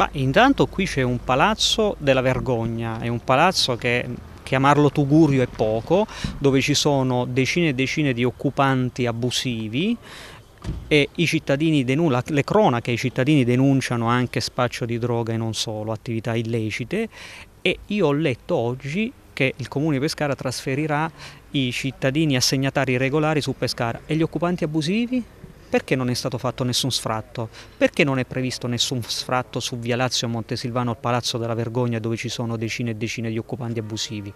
Ma intanto qui c'è un palazzo della vergogna, è un palazzo che chiamarlo Tugurio è poco, dove ci sono decine e decine di occupanti abusivi e denun- le cronache, i cittadini denunciano anche spaccio di droga e non solo, attività illecite e io ho letto oggi che il comune di Pescara trasferirà i cittadini assegnatari regolari su Pescara e gli occupanti abusivi? perché non è stato fatto nessun sfratto? Perché non è previsto nessun sfratto su Via Lazio, Montesilvano, al Palazzo della Vergogna dove ci sono decine e decine di occupanti abusivi?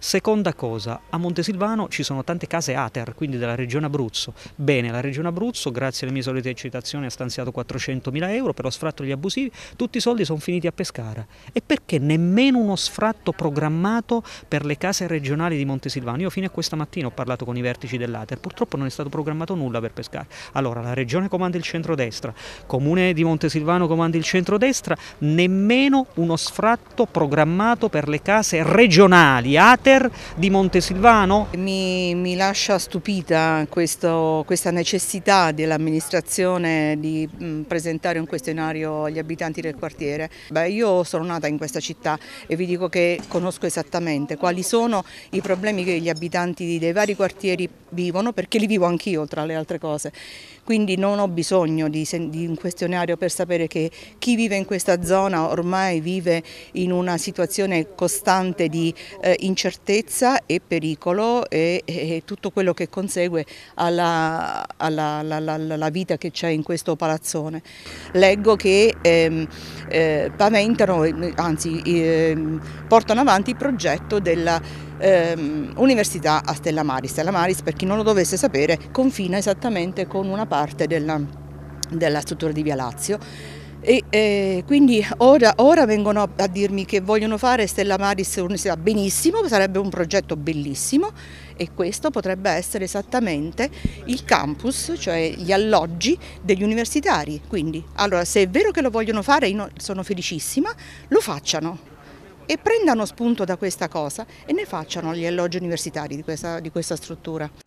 Seconda cosa, a Montesilvano ci sono tante case ATER, quindi della regione Abruzzo. Bene, la regione Abruzzo, grazie alle mie solite eccitazioni, ha stanziato 400.000 euro per lo sfratto degli abusivi, tutti i soldi sono finiti a Pescara. E perché nemmeno uno sfratto programmato per le case regionali di Montesilvano? Io fino a questa mattina ho parlato con i vertici dell'ATER, purtroppo non è stato programmato nulla per Pescara. Allora, la regione comanda il centrodestra, comune di Montesilvano comanda il centrodestra, nemmeno uno sfratto programmato per le case regionali ATER Winter di Montesilvano. Mi, mi lascia stupita questo, questa necessità dell'amministrazione di mm, presentare un questionario agli abitanti del quartiere. Beh, io sono nata in questa città e vi dico che conosco esattamente quali sono i problemi che gli abitanti dei vari quartieri vivono, perché li vivo anch'io tra le altre cose. Quindi non ho bisogno di, di, un questionario per sapere che chi vive in questa zona ormai vive in una situazione costante di eh, incertezza e pericolo e, e, tutto quello che consegue alla, alla, alla, alla vita che c'è in questo palazzone. Leggo che ehm, eh, paventano, anzi eh, portano avanti il progetto della ehm, Università a Stella Maris. Stella Maris, per chi non lo dovesse sapere, confina esattamente con una parte della, della struttura di Via Lazio. E, eh, quindi ora, ora, vengono a dirmi che vogliono fare Stella Maris Università, benissimo, sarebbe un progetto bellissimo e questo potrebbe essere esattamente il campus, cioè gli alloggi degli universitari. Quindi, allora, se è vero che lo vogliono fare, io sono felicissima, lo facciano e prendano spunto da questa cosa e ne facciano gli alloggi universitari di questa, di questa struttura.